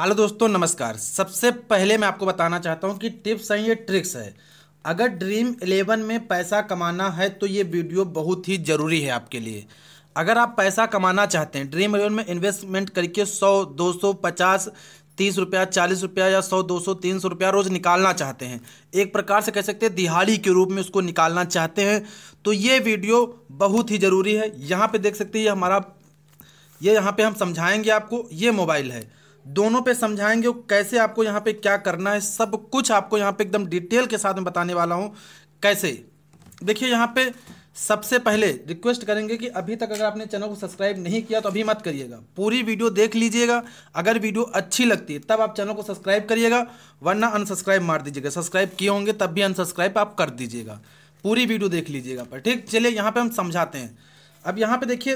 hello दोस्तों नमस्कार सबसे पहले मैं आपको बताना चाहता हूँ कि टिप्स हैं ये ट्रिक्स है अगर ड्रीम इलेवन में पैसा कमाना है तो ये वीडियो बहुत ही ज़रूरी है आपके लिए अगर आप पैसा कमाना चाहते हैं ड्रीम इलेवन में इन्वेस्टमेंट करके सौ दो सौ पचास तीस रुपया चालीस रुपया या सौ दो सौ तीन सौ रुपया रोज़ निकालना चाहते हैं एक प्रकार से कह सकते हैं दिहाड़ी के रूप में उसको निकालना चाहते हैं तो ये वीडियो बहुत ही ज़रूरी है यहाँ पे देख सकते हैं ये हमारा ये यहाँ पे हम समझाएंगे आपको ये मोबाइल है दोनों पे समझाएंगे कैसे आपको यहाँ पे क्या करना है सब कुछ आपको यहाँ पे एकदम डिटेल के साथ में बताने वाला हूँ कैसे देखिए यहाँ पे सबसे पहले रिक्वेस्ट करेंगे कि अभी तक अगर आपने चैनल को सब्सक्राइब नहीं किया तो अभी मत करिएगा पूरी वीडियो देख लीजिएगा अगर वीडियो अच्छी लगती है तब आप चैनल को सब्सक्राइब करिएगा वरना अनसब्सक्राइब मार दीजिएगा सब्सक्राइब किए होंगे तब भी अनसब्सक्राइब आप कर दीजिएगा पूरी वीडियो देख लीजिएगा पर ठीक चलिए यहाँ पर हम समझाते हैं अब यहाँ पर देखिए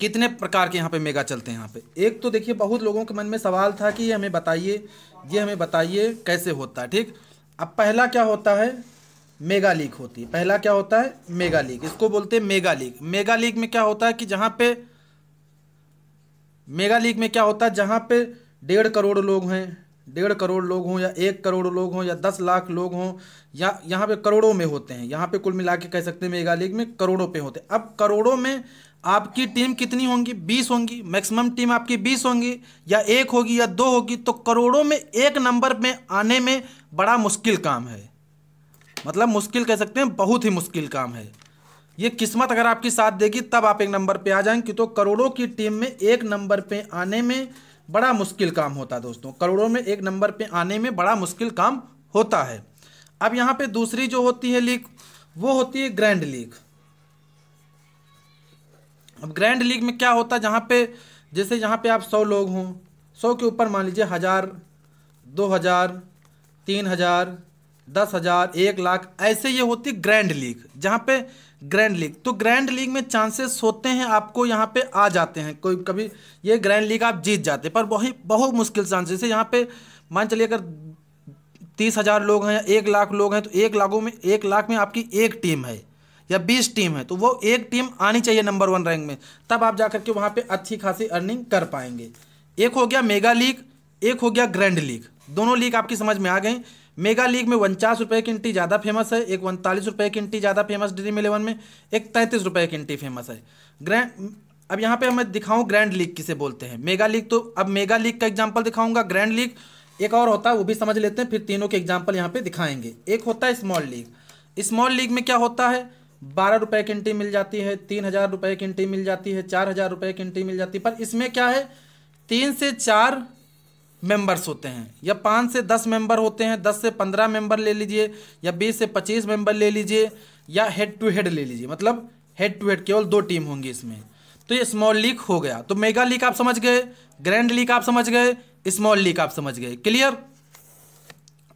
कितने प्रकार के यहाँ पे मेगा चलते हैं यहाँ पे एक तो देखिए बहुत लोगों के मन में सवाल था कि ये हमें बताइए ये हमें बताइए कैसे होता है ठीक अब पहला क्या होता है मेगा लीक होती है पहला क्या होता है मेगा लीक इसको बोलते हैं मेगा लीक मेगा लीक में क्या होता है कि जहाँ पे मेगा लीक में क्या होता है जहाँ पे डेढ़ करोड़ लोग हैं डेढ़ करोड़ लोग हों या एक करोड़ लोग हों या दस लाख लोग हों या यहाँ पे करोड़ों में होते हैं यहाँ पे कुल मिला के कह सकते हैं मेगा लीग में करोड़ों पे होते हैं अब करोड़ों में आपकी टीम कितनी होंगी बीस होंगी मैक्सिमम टीम आपकी बीस होंगी या एक होगी या दो होगी तो करोड़ों में एक नंबर में आने में बड़ा मुश्किल काम है मतलब मुश्किल कह सकते हैं बहुत ही मुश्किल काम है ये किस्मत अगर आपकी साथ देगी तब आप एक नंबर पे आ जाएंगे तो करोड़ों की टीम में एक नंबर पे आने में बड़ा मुश्किल काम होता है दोस्तों करोड़ों में एक नंबर पे आने में बड़ा मुश्किल काम होता है अब यहाँ पे दूसरी जो होती है लीग वो होती है ग्रैंड लीग अब ग्रैंड लीग में क्या होता है जहाँ पे जैसे यहाँ पे आप सौ लोग हों सौ के ऊपर मान लीजिए हज़ार दो हज़ार तीन हज़ार दस हज़ार एक लाख ऐसे ये होती ग्रैंड लीग जहाँ पे ग्रैंड लीग तो ग्रैंड लीग में चांसेस होते हैं आपको यहाँ पे आ जाते हैं कोई कभी ये ग्रैंड लीग आप जीत जाते हैं पर वही बहुत मुश्किल चांसेस है यहाँ पे मान चलिए अगर तीस हज़ार लोग हैं या एक लाख लोग हैं तो एक लाखों में एक लाख में आपकी एक टीम है या बीस टीम है तो वो एक टीम आनी चाहिए नंबर वन रैंक में तब आप जाकर के वहाँ पर अच्छी खासी अर्निंग कर पाएंगे एक हो गया मेगा लीग एक हो गया ग्रैंड लीग दोनों लीग आपकी समझ में आ गई मेगा लीग में उनचास रुपये की इंटी ज़्यादा फेमस है एक उनतालीस रुपये की इंटी ज़्यादा फेमस ड्रीम इलेवन में एक तैंतीस रुपये की इंटी फेमस है ग्रैंड अब यहाँ पे मैं दिखाऊँ ग्रैंड लीग किसे बोलते हैं मेगा लीग तो अब मेगा लीग का एग्जाम्पल दिखाऊंगा ग्रैंड लीग एक और होता है वो भी समझ लेते हैं फिर तीनों के एग्जाम्पल यहाँ पे दिखाएंगे एक होता है स्मॉल लीग स्मॉल लीग में क्या होता है बारह रुपए की एंट्री मिल जाती है तीन हजार की एंट्री मिल जाती है चार हजार रुपए की एंट्री मिल जाती है पर इसमें क्या है तीन से चार मेंबर्स होते हैं या पाँच से दस मेंबर होते हैं दस से पंद्रह मेंबर ले लीजिए या बीस से पच्चीस मेंबर ले लीजिए या हेड टू हेड ले लीजिए मतलब हेड टू हेड केवल दो टीम होंगी इसमें तो ये स्मॉल लीग हो गया तो मेगा लीग आप समझ गए ग्रैंड लीग आप समझ गए स्मॉल लीग आप समझ गए क्लियर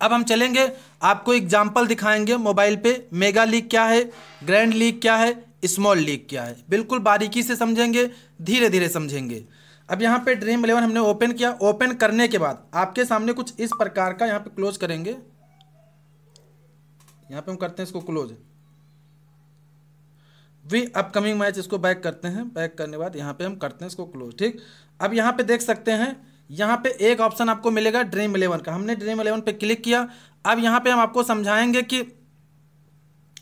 अब हम चलेंगे आपको एग्जाम्पल दिखाएंगे मोबाइल पे मेगा लीग क्या है ग्रैंड लीग क्या है स्मॉल लीग क्या है बिल्कुल बारीकी से समझेंगे धीरे धीरे समझेंगे अब यहाँ पे ड्रीम इलेवन हमने ओपन किया ओपन करने के बाद आपके सामने कुछ इस प्रकार का यहाँ पे क्लोज करेंगे यहाँ पे हम करते हैं इसको क्लोज वी अपकमिंग मैच इसको बैक करते हैं बैक करने बाद यहाँ पे हम करते हैं इसको क्लोज ठीक अब यहाँ पे देख सकते हैं यहाँ पे एक ऑप्शन आपको मिलेगा ड्रीम इलेवन का हमने ड्रीम इलेवन पे क्लिक किया अब यहाँ पे हम आपको समझाएंगे कि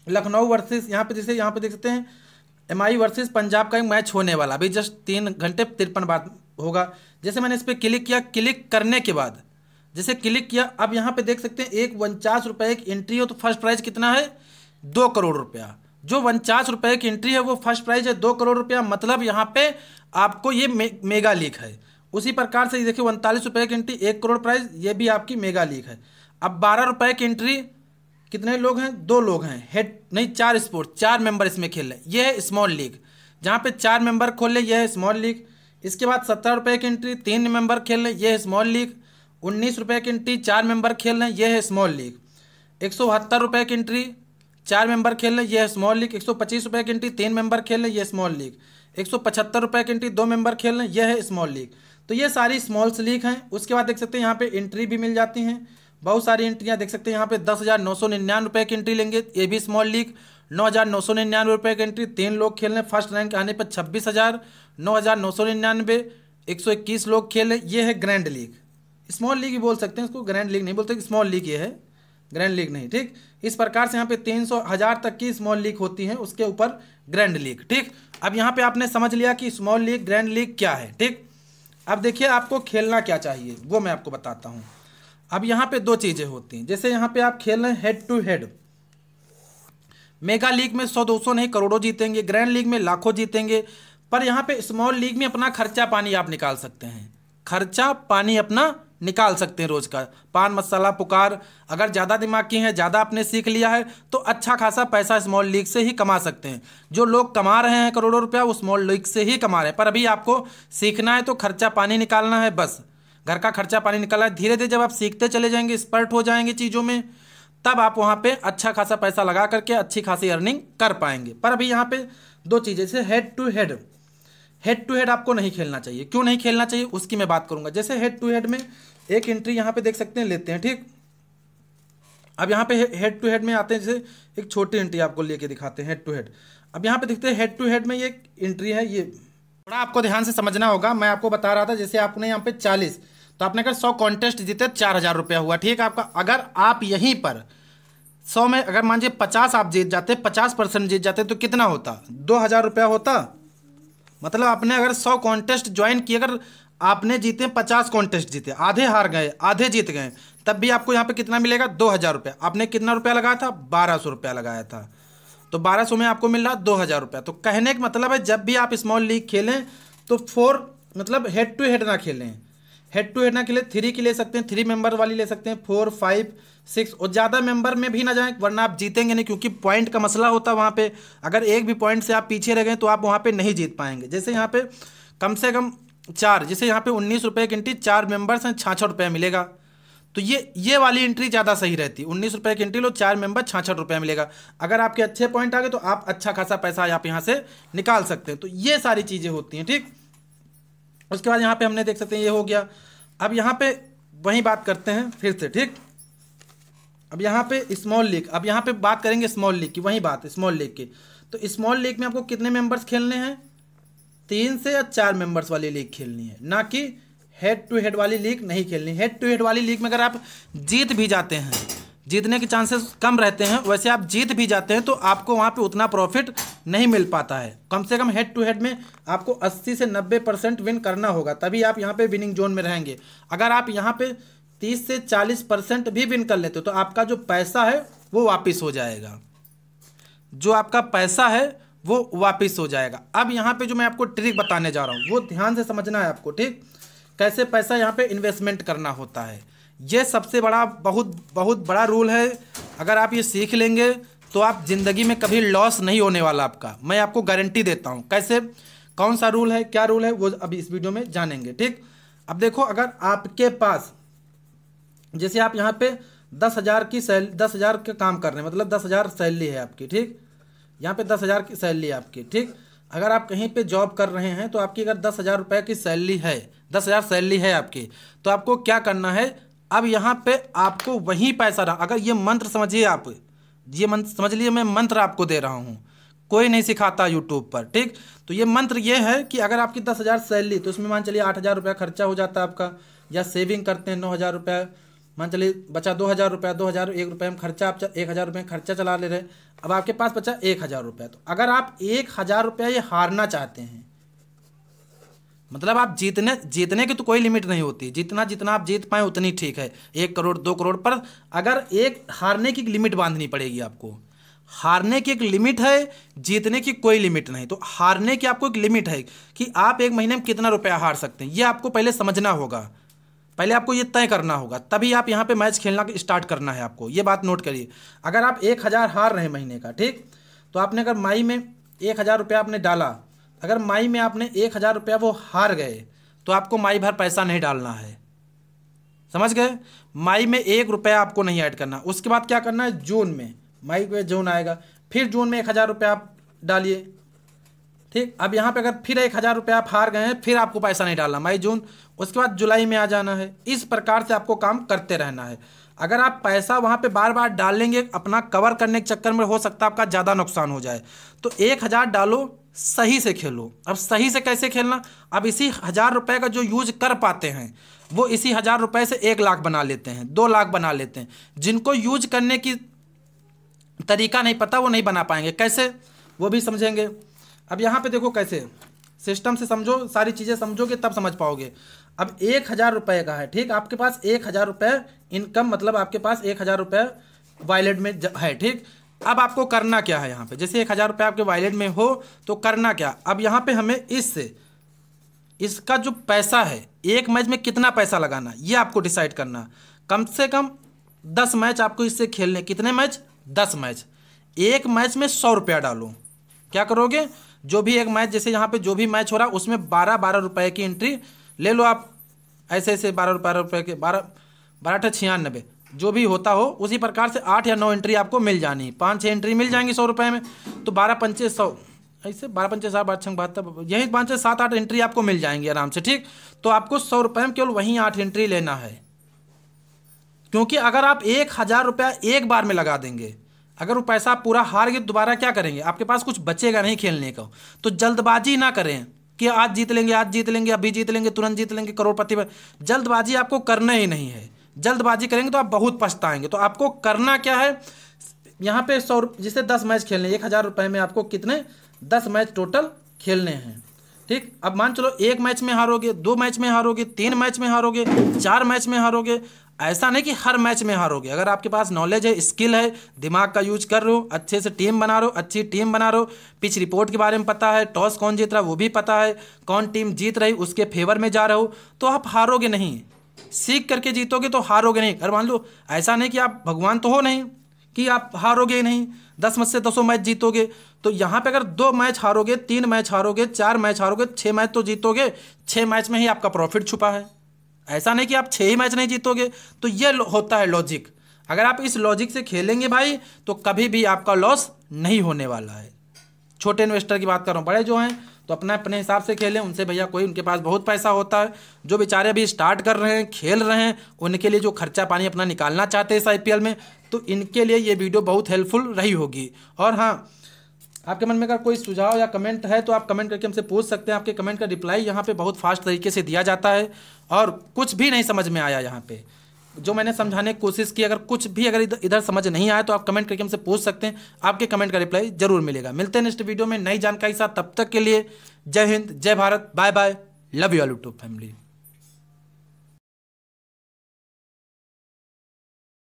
लखनऊ वर्सेस यहाँ पे जैसे यहाँ पे देख सकते हैं एम आई वर्सेज पंजाब का एक मैच होने वाला अभी जस्ट तीन घंटे तिरपन बात होगा जैसे मैंने इस पर क्लिक किया क्लिक करने के बाद जैसे क्लिक किया अब यहाँ पे देख सकते हैं एक उनचास रुपये की एंट्री हो तो फर्स्ट प्राइज कितना है दो करोड़ रुपया जो उनचास रुपये की एंट्री है वो फर्स्ट प्राइज है दो करोड़ रुपया मतलब यहाँ पे आपको ये मे, मेगा लीक है उसी प्रकार से देखिए उनतालीस रुपये की एंट्री एक करोड़ प्राइस ये भी आपकी मेगा लीग है अब बारह रुपये की एंट्री कितने लोग हैं दो लोग हैं हेड नहीं चार स्पोर्ट चार मेंबर इसमें खेल रहे ये है स्मॉल लीग जहाँ पे चार मेंबर खोल ले यह है स्मॉल लीग इसके बाद सत्रह रुपये की एंट्री तीन मेंबर खेल रहे यह है स्मॉल लीग उन्नीस रुपये की एंट्री चार मेंबर खेल रहे यह है स्मॉल लीग एक सौ बहत्तर रुपये की एंट्री चार मेंबर खेल रहे यह है स्मॉल लीग एक सौ पच्चीस रुपये की एंट्री तीन मेंबर खेल रहे यह स्मॉल लीग एक सौ पचहत्तर रुपये की एंट्री दो मेंबर खेल रहे यह है स्मॉल लीग तो ये सारी स्मॉल स्लीक हैं उसके बाद देख सकते हैं यहाँ पे एंट्री भी मिल जाती हैं बहुत सारी एंट्रियाँ देख सकते हैं यहाँ पे दस हज़ार नौ सौ निन्यानवे रुपये की एंट्री लेंगे ये भी स्मॉल लीग नौ हज़ार नौ सौ निन्यानवे रुपये की एंट्री तीन लोग खेल रहे फर्स्ट रैंक आने पर छब्बीस हज़ार नौ हज़ार नौ सौ निन्यानवे एक सौ इक्कीस लोग खेल ये है ग्रैंड लीग स्मॉल लीग ही बोल सकते हैं इसको ग्रैंड लीग नहीं बोलते स्मॉल लीग ये है ग्रैंड लीग नहीं ठीक इस प्रकार से यहाँ पे तीन सौ हज़ार तक की स्मॉल लीग होती है उसके ऊपर ग्रैंड लीग ठीक अब यहाँ पे आपने समझ लिया कि स्मॉल लीग ग्रैंड लीग क्या है ठीक अब देखिए आपको खेलना क्या चाहिए वो मैं आपको बताता हूँ अब यहाँ पे दो चीज़ें होती हैं जैसे यहाँ पे आप खेल रहे हैं head to head mega league में सौ दो सौ नहीं करोड़ों जीतेंगे ग्रैंड लीग में लाखों जीतेंगे पर यहाँ पे स्मॉल लीग में अपना खर्चा पानी आप निकाल सकते हैं खर्चा पानी अपना निकाल सकते हैं रोज़ का पान मसाला पुकार अगर ज़्यादा दिमाग की हैं ज़्यादा आपने सीख लिया है तो अच्छा खासा पैसा स्मॉल लीग से ही कमा सकते हैं जो लोग कमा रहे हैं करोड़ों रुपया वो स्मॉल लीग से ही कमा रहे हैं पर अभी आपको सीखना है तो खर्चा पानी निकालना है बस घर का खर्चा पानी निकालना है धीरे धीरे जब आप सीखते चले जाएंगे एक्सपर्ट हो जाएंगे चीज़ों में तब आप वहाँ पर अच्छा खासा पैसा लगा करके अच्छी खासी अर्निंग कर पाएंगे पर अभी यहाँ पे दो चीज़ें से head to head head to head आपको नहीं खेलना चाहिए क्यों नहीं खेलना चाहिए उसकी मैं बात करूंगा जैसे हेड टू हेड में एक एंट्री यहाँ पे देख सकते हैं लेते हैं ठीक अब यहाँ पे हेड टू हेड में आते हैं जैसे एक छोटी एंट्री आपको लेके दिखाते हैं हेड टू हेड अब यहाँ पे देखते हैं हेड टू हेड में ये एंट्री है ये थोड़ा आपको ध्यान से समझना होगा मैं आपको बता रहा था जैसे आपने यहाँ पे चालीस तो आपने अगर सौ कॉन्टेस्ट जीते चार हज़ार रुपया हुआ ठीक है आपका अगर आप यहीं पर सौ में अगर मान लीजिए पचास आप जीत जाते पचास परसेंट जीत जाते तो कितना होता दो हज़ार रुपया होता मतलब आपने अगर सौ कॉन्टेस्ट ज्वाइन किए अगर आपने जीते पचास कॉन्टेस्ट जीते आधे हार गए आधे जीत गए तब भी आपको यहाँ पे कितना मिलेगा दो हज़ार रुपये आपने कितना रुपया लगाया था बारह सौ रुपया लगाया था तो बारह सौ में आपको मिल रहा दो हज़ार रुपया तो कहने का मतलब है जब भी आप स्मॉल लीग खेलें तो फोर मतलब हेड टू हेड ना खेलें हेड टू हेड ना खेले थ्री की ले सकते हैं थ्री मेंबर वाली ले सकते हैं फोर फाइव सिक्स और ज़्यादा मेंबर में भी ना जाएं वरना आप जीतेंगे नहीं क्योंकि पॉइंट का मसला होता है वहाँ पे अगर एक भी पॉइंट से आप पीछे रह गए तो आप वहाँ पे नहीं जीत पाएंगे जैसे यहाँ पे कम से कम चार जैसे यहाँ पे उन्नीस रुपये की एंट्री चार मेंबर्स हैं छाछ रुपये मिलेगा तो ये ये वाली एंट्री ज़्यादा सही रहती है उन्नीस रुपये की एंट्री लो चार मेंबर छाछठ रुपये मिलेगा अगर आपके अच्छे पॉइंट आ गए तो आप अच्छा खासा पैसा आप यहाँ से निकाल सकते हैं तो ये सारी चीज़ें होती हैं ठीक उसके बाद यहाँ पे हमने देख सकते हैं ये हो गया अब यहाँ पे वही बात करते हैं फिर से ठीक अब यहाँ पे स्मॉल लीग अब यहाँ पे बात करेंगे स्मॉल लीग की वही बात स्मॉल लीग की तो स्मॉल लीग में आपको कितने मेंबर्स खेलने हैं तीन से या चार मेंबर्स वाली लीग खेलनी है ना कि हेड टू हेड वाली लीग नहीं खेलनी हेड टू हेड वाली लीग में अगर आप जीत भी जाते हैं जीतने के चांसेस कम रहते हैं वैसे आप जीत भी जाते हैं तो आपको वहाँ पे उतना प्रॉफिट नहीं मिल पाता है कम से कम हेड टू हेड में आपको 80 से 90 परसेंट विन करना होगा तभी आप यहाँ पे विनिंग जोन में रहेंगे अगर आप यहाँ पे 30 से 40 परसेंट भी विन कर लेते हो तो आपका जो पैसा है वो वापस हो जाएगा जो आपका पैसा है वो वापिस हो जाएगा अब यहाँ पर जो मैं आपको ट्रिक बताने जा रहा हूँ वो ध्यान से समझना है आपको ठीक कैसे पैसा यहाँ पर इन्वेस्टमेंट करना होता है ये सबसे बड़ा बहुत बहुत बड़ा रूल है अगर आप ये सीख लेंगे तो आप ज़िंदगी में कभी लॉस नहीं होने वाला आपका मैं आपको गारंटी देता हूँ कैसे कौन सा रूल है क्या रूल है वो अभी इस वीडियो में जानेंगे ठीक अब देखो अगर आपके पास जैसे आप यहाँ पे दस हज़ार की सैल दस हज़ार का काम कर रहे हैं मतलब दस हज़ार सैलरी है आपकी ठीक यहाँ पे दस हज़ार की सैलरी है आपकी ठीक अगर आप कहीं पे जॉब कर रहे हैं तो आपकी अगर दस हज़ार रुपये की सैलरी है दस हज़ार सैलरी है आपकी तो आपको क्या करना है अब यहाँ पे आपको वही पैसा रहा अगर ये मंत्र समझिए आप ये मंत्र समझ लिए मैं मंत्र आपको दे रहा हूँ कोई नहीं सिखाता यूट्यूब पर ठीक तो ये मंत्र ये है कि अगर आपकी दस हज़ार सैलरी तो उसमें मान चलिए आठ हज़ार रुपया खर्चा हो जाता है आपका या सेविंग करते हैं नौ हज़ार रुपया मान चलिए बचा दो हज़ार रुपया दो हज़ार एक रुपये में खर्चा आप एक हज़ार रुपये खर्चा चला ले रहे अब आपके पास बचा एक हज़ार रुपया तो अगर आप एक हज़ार रुपया ये हारना चाहते हैं मतलब आप जीतने जीतने की तो कोई लिमिट नहीं होती जितना जितना आप जीत पाए उतनी ठीक है एक करोड़ दो करोड़ पर अगर एक हारने की लिमिट बांधनी पड़ेगी आपको हारने की एक लिमिट है जीतने की कोई लिमिट नहीं तो हारने की आपको एक लिमिट है कि आप एक महीने में कितना रुपया हार सकते हैं ये आपको पहले समझना होगा पहले आपको ये तय करना होगा तभी आप यहाँ पे मैच खेलना स्टार्ट करना है आपको ये बात नोट करिए अगर आप एक हज़ार हार रहे महीने का ठीक तो आपने अगर मई में एक हज़ार रुपया आपने डाला अगर माई में आपने एक हज़ार रुपया वो हार गए तो आपको माई भर पैसा नहीं डालना है समझ गए माई में एक रुपया आपको नहीं ऐड करना उसके बाद क्या करना है जून में माई में जून आएगा फिर जून में एक हज़ार रुपया आप डालिए ठीक अब यहाँ पे अगर फिर एक हज़ार रुपया आप हार गए हैं फिर आपको पैसा नहीं डालना मई जून उसके बाद जुलाई में आ जाना है इस प्रकार से आपको काम करते रहना है अगर आप पैसा वहाँ पे बार बार डालेंगे अपना कवर करने के चक्कर में हो सकता है आपका ज़्यादा नुकसान हो जाए तो एक हज़ार डालो सही से खेलो अब सही से कैसे खेलना अब इसी हज़ार रुपये का जो यूज कर पाते हैं वो इसी हज़ार रुपये से एक लाख बना लेते हैं दो लाख बना लेते हैं जिनको यूज करने की तरीका नहीं पता वो नहीं बना पाएंगे कैसे वो भी समझेंगे अब यहाँ पे देखो कैसे सिस्टम से समझो सारी चीज़ें समझोगे तब समझ पाओगे अब एक हज़ार रुपये का है ठीक आपके पास एक हज़ार रुपये इनकम मतलब आपके पास एक हज़ार रुपये वॉलेट में है ठीक अब आपको करना क्या है यहाँ पे जैसे एक हज़ार रुपये आपके वॉलेट में हो तो करना क्या अब यहाँ पे हमें इससे इसका जो पैसा है एक मैच में कितना पैसा लगाना ये आपको डिसाइड करना कम से कम दस मैच आपको इससे खेलने कितने मैच दस मैच एक मैच में सौ रुपया डालो क्या करोगे जो भी एक मैच जैसे यहाँ पे जो भी मैच हो रहा है उसमें बारह बारह रुपये की एंट्री ले लो आप ऐसे ऐसे बारह रुपये रुपये के बारह बारह अठा छियानबे जो भी होता हो उसी प्रकार से आठ या नौ एंट्री आपको मिल जानी पाँच छः एंट्री मिल जाएंगी सौ रुपये में तो बारह पंचे सौ ऐसे बारह पंचे सात बारह छः बहत्तर यही पाँच छः सात आठ एंट्री आपको मिल जाएंगी आराम से ठीक तो आपको सौ रुपये में केवल वहीं आठ एंट्री लेना है क्योंकि अगर आप एक हज़ार रुपया एक बार में लगा देंगे अगर वो पैसा आप पूरा हार गए दोबारा क्या करेंगे आपके पास कुछ बचेगा नहीं खेलने का तो जल्दबाजी ना करें कि आज जीत लेंगे आज जीत लेंगे अभी जीत लेंगे तुरंत जीत लेंगे करोड़पति जल्दबाजी आपको करना ही नहीं है जल्दबाजी करेंगे तो आप बहुत पछताएंगे तो आपको करना क्या है यहाँ पे सौ जिसे दस मैच खेलने एक हज़ार रुपये में आपको कितने दस मैच टोटल खेलने हैं ठीक अब मान चलो एक मैच में हारोगे दो मैच में हारोगे तीन मैच में हारोगे चार मैच में हारोगे ऐसा नहीं कि हर मैच में हारोगे अगर आपके पास नॉलेज है स्किल है दिमाग का यूज कर रहे हो अच्छे से टीम बना रहे हो अच्छी टीम बना रहे हो पिच रिपोर्ट के बारे में पता है टॉस कौन जीत रहा है वो भी पता है कौन टीम जीत रही उसके फेवर में जा रहे हो तो आप हारोगे नहीं सीख करके जीतोगे तो हारोगे नहीं अगर मान लो ऐसा नहीं कि आप भगवान तो हो नहीं कि आप हारोगे नहीं दस मत से दसों मैच जीतोगे तो यहाँ पे अगर दो मैच हारोगे तीन मैच हारोगे चार मैच हारोगे छः मैच तो जीतोगे छः मैच में ही आपका प्रॉफिट छुपा है ऐसा नहीं कि आप छः ही मैच नहीं जीतोगे तो ये होता है लॉजिक अगर आप इस लॉजिक से खेलेंगे भाई तो कभी भी आपका लॉस नहीं होने वाला है छोटे इन्वेस्टर की बात कर रहा हूँ बड़े जो हैं तो अपने अपने हिसाब से खेलें उनसे भैया कोई उनके पास बहुत पैसा होता है जो बेचारे अभी स्टार्ट कर रहे हैं खेल रहे हैं उनके लिए जो खर्चा पानी अपना निकालना चाहते हैं इस आई में तो इनके लिए ये वीडियो बहुत हेल्पफुल रही होगी और हाँ आपके मन में अगर कोई सुझाव या कमेंट है तो आप कमेंट करके हमसे पूछ सकते हैं आपके कमेंट का रिप्लाई यहाँ पे बहुत फास्ट तरीके से दिया जाता है और कुछ भी नहीं समझ में आया यहाँ पे जो मैंने समझाने की कोशिश की अगर कुछ भी अगर इधर, समझ नहीं आया तो आप कमेंट करके हमसे पूछ सकते हैं आपके कमेंट का रिप्लाई जरूर मिलेगा मिलते हैं नेक्स्ट वीडियो में नई जानकारी साथ तब तक के लिए जय हिंद जय Bharat bye bye love you all YouTube family